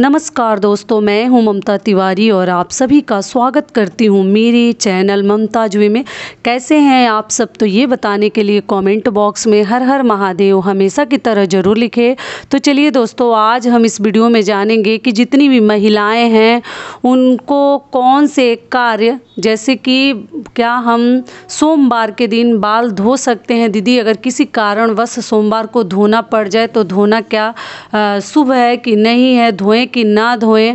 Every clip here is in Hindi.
नमस्कार दोस्तों मैं हूं ममता तिवारी और आप सभी का स्वागत करती हूं मेरे चैनल ममता जुए में कैसे हैं आप सब तो ये बताने के लिए कमेंट बॉक्स में हर हर महादेव हमेशा की तरह ज़रूर लिखे तो चलिए दोस्तों आज हम इस वीडियो में जानेंगे कि जितनी भी महिलाएं हैं उनको कौन से कार्य जैसे कि क्या हम सोमवार के दिन बाल धो सकते हैं दीदी अगर किसी कारणवश सोमवार को धोना पड़ जाए तो धोना क्या शुभ है कि नहीं है धोएँ कि ना धोएं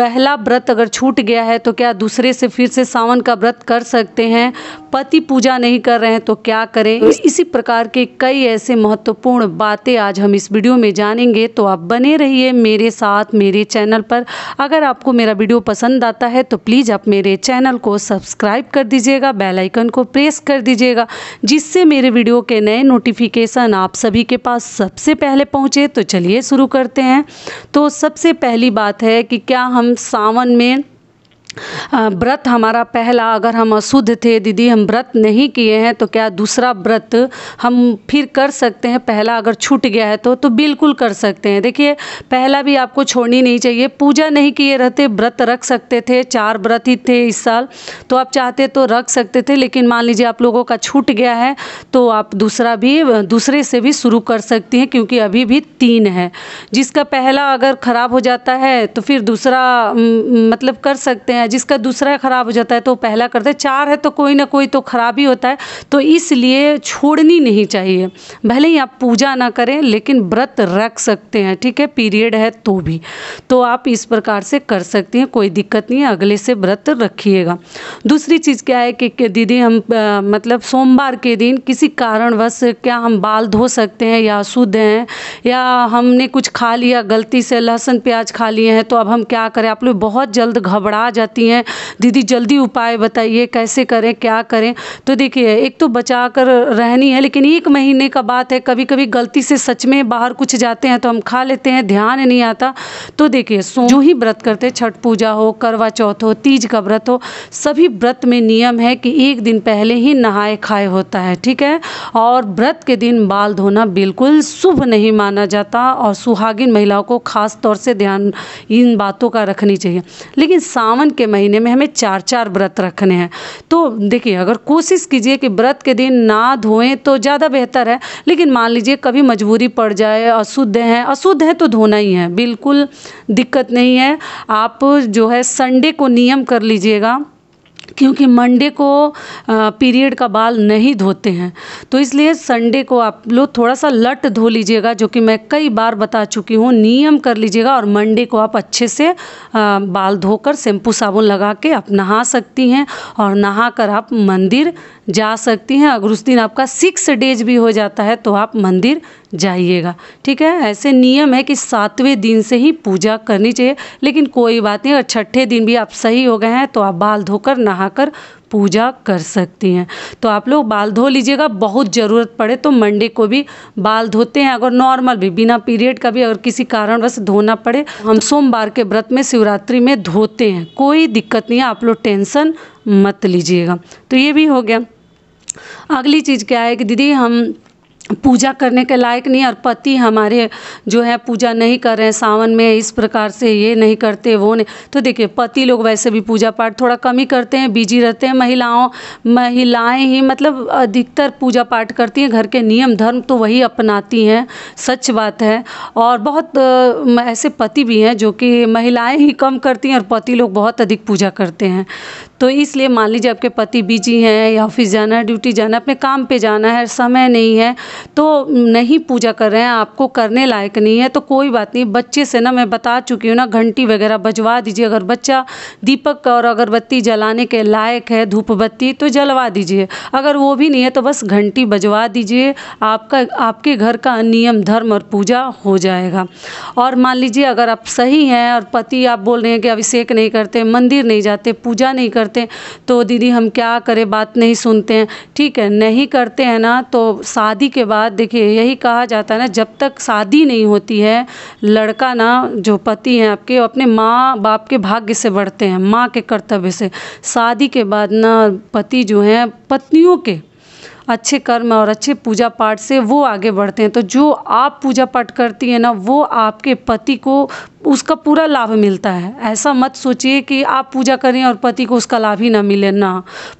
पहला व्रत अगर छूट गया है तो क्या दूसरे से फिर से सावन का व्रत कर सकते हैं पति पूजा नहीं कर रहे हैं तो क्या करें तो इसी प्रकार के कई ऐसे महत्वपूर्ण बातें आज हम इस वीडियो में जानेंगे तो आप बने रहिए मेरे साथ मेरे चैनल पर अगर आपको मेरा वीडियो पसंद आता है तो प्लीज़ आप मेरे चैनल को सब्सक्राइब कर दीजिएगा बेल आइकन को प्रेस कर दीजिएगा जिससे मेरे वीडियो के नए नोटिफिकेशन आप सभी के पास सबसे पहले पहुँचे तो चलिए शुरू करते हैं तो सबसे पहली बात है कि क्या हम सावन में व्रत हमारा पहला अगर हम अशुद्ध थे दीदी हम व्रत नहीं किए हैं तो क्या दूसरा व्रत हम फिर कर सकते हैं पहला अगर छूट गया है तो तो बिल्कुल कर सकते हैं देखिए पहला भी आपको छोड़नी नहीं चाहिए पूजा नहीं किए रहते व्रत रख सकते थे चार व्रत ही थे इस साल तो आप चाहते तो रख सकते थे लेकिन मान लीजिए आप लोगों का छूट गया है तो आप दूसरा भी दूसरे से भी शुरू कर सकती हैं क्योंकि अभी भी तीन है जिसका पहला अगर ख़राब हो जाता है तो फिर दूसरा मतलब कर सकते हैं जिसका दूसरा ख़राब हो जाता है तो पहला करता है चार है तो कोई ना कोई तो ख़राब ही होता है तो इसलिए छोड़नी नहीं चाहिए भले ही आप पूजा ना करें लेकिन व्रत रख सकते हैं ठीक है पीरियड है तो भी तो आप इस प्रकार से कर सकती हैं कोई दिक्कत नहीं है अगले से व्रत रखिएगा दूसरी चीज़ क्या है कि दीदी हम आ, मतलब सोमवार के दिन किसी कारणवश क्या हम बाल धो सकते हैं या शुद्ध हैं या हमने कुछ खा लिया गलती से लहसुन प्याज खा लिए हैं तो अब हम क्या करें आप लोग बहुत जल्द घबरा जाती हैं दीदी जल्दी उपाय बताइए कैसे करें क्या करें तो देखिए एक तो बचा कर रहनी है लेकिन एक महीने का बात है कभी कभी गलती से सच में बाहर कुछ जाते हैं तो हम खा लेते हैं ध्यान नहीं आता तो देखिए जो ही व्रत करते हैं छठ पूजा हो करवा चौथ हो तीज का व्रत हो सभी व्रत में नियम है कि एक दिन पहले ही नहाए खाए होता है ठीक है और व्रत के दिन बाल धोना बिल्कुल शुभ नहीं माना जाता और सुहागिन महिलाओं को खास तौर से ध्यान इन बातों का रखनी चाहिए लेकिन सावन के महीने में हमें चार चार व्रत रखने हैं तो देखिए अगर कोशिश कीजिए कि व्रत के दिन ना धोएं तो ज़्यादा बेहतर है लेकिन मान लीजिए कभी मजबूरी पड़ जाए अशुद्ध हैं अशुद्ध है तो धोना ही है बिल्कुल दिक्कत नहीं है आप जो है संडे को नियम कर लीजिएगा क्योंकि मंडे को पीरियड का बाल नहीं धोते हैं तो इसलिए संडे को आप लोग थोड़ा सा लट धो लीजिएगा जो कि मैं कई बार बता चुकी हूँ नियम कर लीजिएगा और मंडे को आप अच्छे से बाल धोकर शैम्पू साबुन लगा के आप नहा सकती हैं और नहा कर आप मंदिर जा सकती हैं अगर उस दिन आपका सिक्स डेज भी हो जाता है तो आप मंदिर जाइएगा ठीक है ऐसे नियम है कि सातवें दिन से ही पूजा करनी चाहिए लेकिन कोई बात नहीं अगर छठे दिन भी आप सही हो गए हैं तो आप बाल धोकर नहाकर पूजा कर सकती हैं तो आप लोग बाल धो लीजिएगा बहुत ज़रूरत पड़े तो मंडे को भी बाल धोते हैं अगर नॉर्मल भी बिना पीरियड का भी अगर किसी कारणवश धोना पड़े हम सोमवार के व्रत में शिवरात्रि में धोते हैं कोई दिक्कत नहीं है आप लोग टेंशन मत लीजिएगा तो ये भी हो गया अगली चीज़ क्या है कि दीदी हम पूजा करने के लायक नहीं और पति हमारे जो है पूजा नहीं कर रहे हैं सावन में इस प्रकार से ये नहीं करते वो नहीं तो देखिए पति लोग वैसे भी पूजा पाठ थोड़ा कम ही करते हैं बिजी रहते हैं महिलाओं महिलाएं ही मतलब अधिकतर पूजा पाठ करती हैं घर के नियम धर्म तो वही अपनाती हैं सच बात है और बहुत ऐसे पति भी हैं जो कि महिलाएँ ही कम करती हैं और पति लोग बहुत अधिक पूजा करते हैं तो इसलिए मान लीजिए आपके पति बिजी हैं या ऑफिस जाना है ड्यूटी जाना है अपने काम पर जाना है समय नहीं है तो नहीं पूजा कर रहे हैं आपको करने लायक नहीं है तो कोई बात नहीं बच्चे से ना मैं बता चुकी हूँ ना घंटी वगैरह भजवा दीजिए अगर बच्चा दीपक और अगरबत्ती जलाने के लायक है धूपबत्ती तो जलवा दीजिए अगर वो भी नहीं है तो बस घंटी बजवा दीजिए आपका आपके घर का नियम धर्म और पूजा हो जाएगा और मान लीजिए अगर आप सही हैं और पति आप बोल रहे हैं कि अभिषेक नहीं करते मंदिर नहीं जाते पूजा नहीं करते तो दीदी हम क्या करें बात नहीं सुनते हैं ठीक है नहीं करते हैं ना तो शादी के उसके बाद देखिए यही कहा जाता है ना जब तक शादी नहीं होती है लड़का ना जो पति हैं आपके अपने माँ बाप के भाग्य से बढ़ते हैं माँ के कर्तव्य से शादी के बाद ना पति जो हैं पत्नियों के अच्छे कर्म और अच्छे पूजा पाठ से वो आगे बढ़ते हैं तो जो आप पूजा पाठ करती हैं ना वो आपके पति को उसका पूरा लाभ मिलता है ऐसा मत सोचिए कि आप पूजा करें और पति को उसका लाभ ही ना मिले ना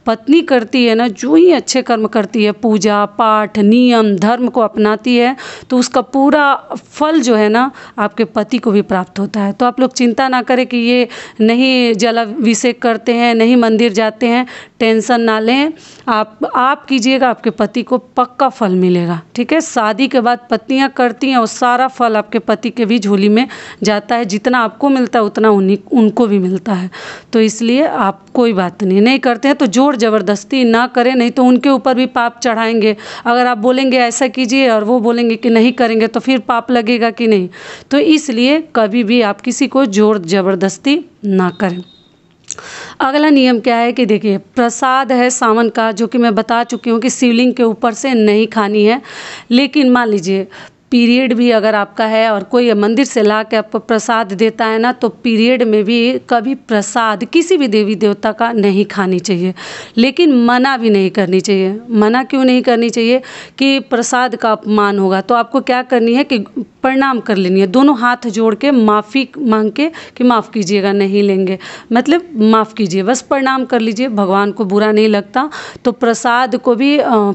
पत्नी करती है ना जो ही अच्छे कर्म करती है पूजा पाठ नियम धर्म को अपनाती है तो उसका पूरा फल जो है ना आपके पति को भी प्राप्त होता है तो आप लोग चिंता ना करें कि ये नहीं जलाभिषेक करते हैं नहीं मंदिर जाते हैं टेंशन ना लें आप आप कीजिएगा आपके पति को पक्का फल मिलेगा ठीक है शादी के बाद पत्नियां करती हैं और सारा फल आपके पति के भी झोली में जाता है जितना आपको मिलता है उतना उन्हीं उनको भी मिलता है तो इसलिए आप कोई बात नहीं नहीं करते हैं तो जोर ज़बरदस्ती ना करें नहीं तो उनके ऊपर भी पाप चढ़ाएंगे अगर आप बोलेंगे ऐसा कीजिए और वो बोलेंगे कि नहीं करेंगे तो फिर पाप लगेगा कि नहीं तो इसलिए कभी भी आप किसी को जोर ज़बरदस्ती ना करें अगला नियम क्या है कि देखिए प्रसाद है सावन का जो कि मैं बता चुकी हूँ कि शिवलिंग के ऊपर से नहीं खानी है लेकिन मान लीजिए पीरियड भी अगर आपका है और कोई मंदिर से ला के आपको प्रसाद देता है ना तो पीरियड में भी कभी प्रसाद किसी भी देवी देवता का नहीं खानी चाहिए लेकिन मना भी नहीं करनी चाहिए मना क्यों नहीं करनी चाहिए कि प्रसाद का अपमान होगा तो आपको क्या करनी है कि प्रणाम कर लेनी है दोनों हाथ जोड़ के माफ़ी मांग के कि माफ़ कीजिएगा नहीं लेंगे मतलब माफ़ कीजिए बस प्रणाम कर लीजिए भगवान को बुरा नहीं लगता तो प्रसाद को भी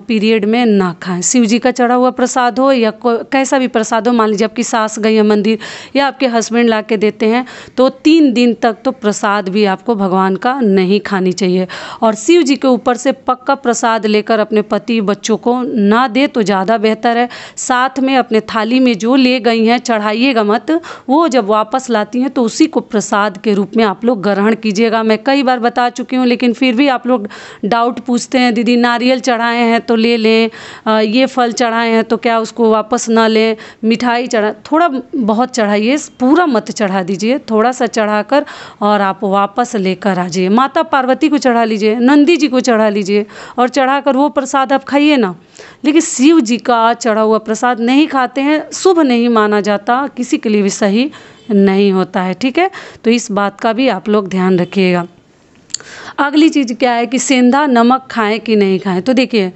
पीरियड में ना खाएं शिव जी का चढ़ा हुआ प्रसाद हो या कैसे ऐसा भी प्रसाद हो मान लीजिए आपकी सास गई है मंदिर या आपके हस्बैंड ला के देते हैं तो तीन दिन तक तो प्रसाद भी आपको भगवान का नहीं खानी चाहिए और शिव जी के ऊपर से पक्का प्रसाद लेकर अपने पति बच्चों को ना दे तो ज़्यादा बेहतर है साथ में अपने थाली में जो ले गई हैं चढ़ाइएगा मत वो जब वापस लाती हैं तो उसी को प्रसाद के रूप में आप लोग ग्रहण कीजिएगा मैं कई बार बता चुकी हूँ लेकिन फिर भी आप लोग डाउट पूछते हैं दीदी नारियल चढ़ाए हैं तो ले लें ये फल चढ़ाए हैं तो क्या उसको वापस ना लें मिठाई चढ़ा थोड़ा बहुत चढ़ाइए पूरा मत चढ़ा दीजिए थोड़ा सा चढ़ाकर और आप वापस लेकर आ जाइए माता पार्वती को चढ़ा लीजिए नंदी जी को चढ़ा लीजिए और चढ़ा कर वो प्रसाद आप खाइए ना लेकिन शिव जी का चढ़ा हुआ प्रसाद नहीं खाते हैं शुभ नहीं माना जाता किसी के लिए भी सही नहीं होता है ठीक है तो इस बात का भी आप लोग ध्यान रखिएगा अगली चीज़ क्या है कि सेंधा नमक खाएं कि नहीं खाएं तो देखिए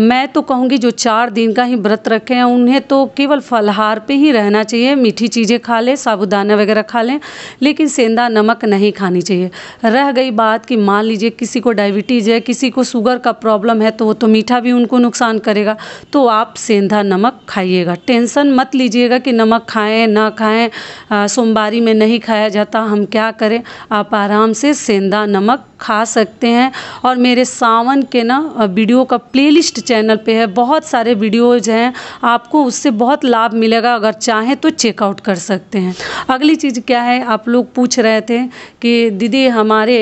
मैं तो कहूँगी जो चार दिन का ही व्रत रखें उन्हें तो केवल फलहार पे ही रहना चाहिए मीठी चीज़ें खा लें साबुदाना वगैरह खा लें लेकिन सेंधा नमक नहीं खानी चाहिए रह गई बात कि मान लीजिए किसी को डायबिटीज़ है किसी को शुगर का प्रॉब्लम है तो वो तो मीठा भी उनको नुकसान करेगा तो आप सेंधा नमक खाइएगा टेंसन मत लीजिएगा कि नमक खाएँ ना खाएँ सोमवारी में नहीं खाया जाता हम क्या करें आप आराम से सेंधा नमक खा सकते हैं और मेरे सावन के ना वीडियो का प्लेलिस्ट चैनल पे है बहुत सारे वीडियोज हैं आपको उससे बहुत लाभ मिलेगा अगर चाहें तो चेकआउट कर सकते हैं अगली चीज़ क्या है आप लोग पूछ रहे थे कि दीदी हमारे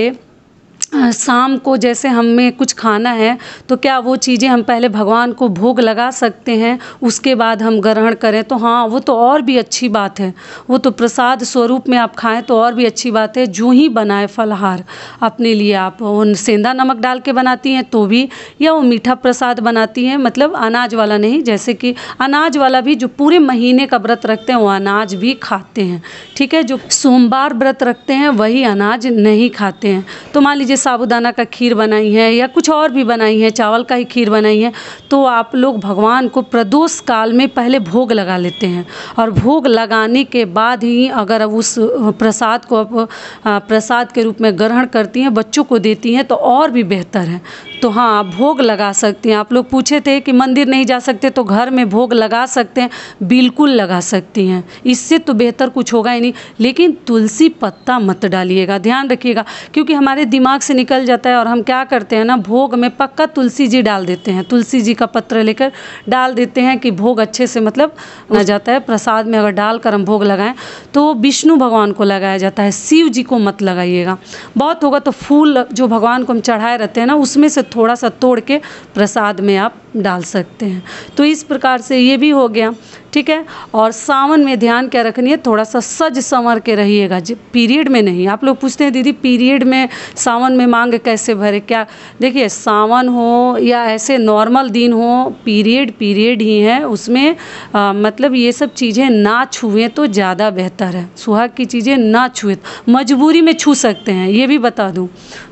शाम को जैसे हमें कुछ खाना है तो क्या वो चीज़ें हम पहले भगवान को भोग लगा सकते हैं उसके बाद हम ग्रहण करें तो हाँ वो तो और भी अच्छी बात है वो तो प्रसाद स्वरूप में आप खाएं तो और भी अच्छी बात है जो ही बनाए फलहार अपने लिए आप सेंधा नमक डाल के बनाती हैं तो भी या वो मीठा प्रसाद बनाती हैं मतलब अनाज वाला नहीं जैसे कि अनाज वाला भी जो पूरे महीने का व्रत रखते हैं वो अनाज भी खाते हैं ठीक है जो सोमवार व्रत रखते हैं वही अनाज नहीं खाते हैं तो मान लीजिए साबुदाना का खीर बनाई है या कुछ और भी बनाई है चावल का ही खीर बनाई है तो आप लोग भगवान को प्रदोष काल में पहले भोग लगा लेते हैं और भोग लगाने के बाद ही अगर उस प्रसाद को आप प्रसाद के रूप में ग्रहण करती हैं बच्चों को देती हैं तो और भी बेहतर है तो हाँ आप भोग लगा सकती हैं आप लोग पूछे थे कि मंदिर नहीं जा सकते तो घर में भोग लगा सकते हैं बिल्कुल लगा सकती हैं इससे तो बेहतर कुछ होगा ही नहीं लेकिन तुलसी पत्ता मत डालिएगा ध्यान रखिएगा क्योंकि हमारे दिमाग से से निकल जाता है और हम क्या करते हैं ना भोग में पक्का तुलसी जी डाल देते हैं तुलसी जी का पत्र लेकर डाल देते हैं कि भोग अच्छे से मतलब ना जाता है प्रसाद में अगर डाल कर हम भोग लगाएं तो वो विष्णु भगवान को लगाया जाता है शिव जी को मत लगाइएगा बहुत होगा तो फूल जो भगवान को हम चढ़ाए रहते हैं ना उसमें से थोड़ा सा तोड़ के प्रसाद में आप डाल सकते हैं तो इस प्रकार से ये भी हो गया ठीक है और सावन में ध्यान क्या रखनी है थोड़ा सा सज संवर के रहिएगा पीरियड में नहीं आप लोग पूछते हैं दीदी पीरियड में सावन में मांग कैसे भरे क्या देखिए सावन हो या ऐसे नॉर्मल दिन हो पीरियड पीरियड ही है उसमें आ, मतलब ये सब चीज़ें ना छुएँ तो ज़्यादा बेहतर है सुहाग की चीज़ें ना छुए तो, मजबूरी में छू सकते हैं ये भी बता दूँ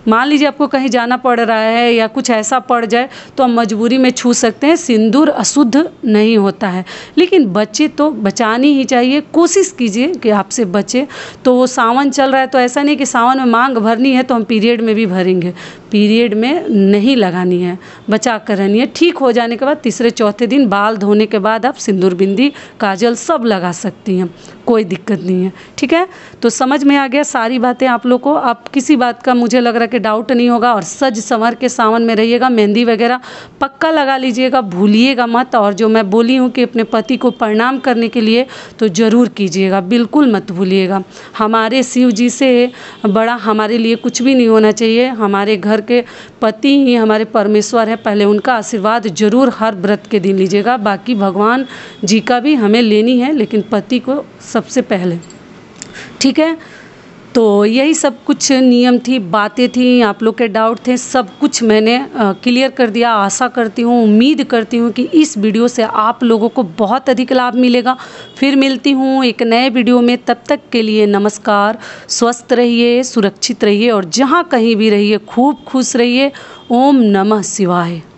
मान लीजिए आपको कहीं जाना पड़ रहा है या कुछ ऐसा पड़ जाए तो आप मजबूरी में छू छू सकते हैं सिंदूर अशुद्ध नहीं होता है लेकिन बच्चे तो बचानी ही चाहिए कोशिश कीजिए कि आपसे बचे तो वो सावन चल रहा है तो ऐसा नहीं कि सावन में मांग भरनी है तो हम पीरियड में भी भरेंगे पीरियड में नहीं लगानी है बचा कर रहनी है ठीक हो जाने के बाद तीसरे चौथे दिन बाल धोने के बाद आप सिंदूर बिंदी काजल सब लगा सकती हैं कोई दिक्कत नहीं है ठीक है तो समझ में आ गया सारी बातें आप लोग को आप किसी बात का मुझे लग रहा है कि डाउट नहीं होगा और सज संवर के सावन में रहिएगा मेहंदी वगैरह पक्का लगा लीजिएगा भूलिएगा मत और जो मैं बोली हूँ कि अपने पति को प्रणाम करने के लिए तो ज़रूर कीजिएगा बिल्कुल मत भूलिएगा हमारे शिव जी से बड़ा हमारे लिए कुछ भी नहीं होना चाहिए हमारे घर के पति ही हमारे परमेश्वर है पहले उनका आशीर्वाद ज़रूर हर व्रत के दिन लीजिएगा बाकी भगवान जी का भी हमें लेनी है लेकिन पति को सबसे पहले ठीक है तो यही सब कुछ नियम थी बातें थी आप लोग के डाउट थे सब कुछ मैंने क्लियर कर दिया आशा करती हूँ उम्मीद करती हूँ कि इस वीडियो से आप लोगों को बहुत अधिक लाभ मिलेगा फिर मिलती हूँ एक नए वीडियो में तब तक के लिए नमस्कार स्वस्थ रहिए सुरक्षित रहिए और जहाँ कहीं भी रहिए खूब खुश रहिए ओम नमः शिवाय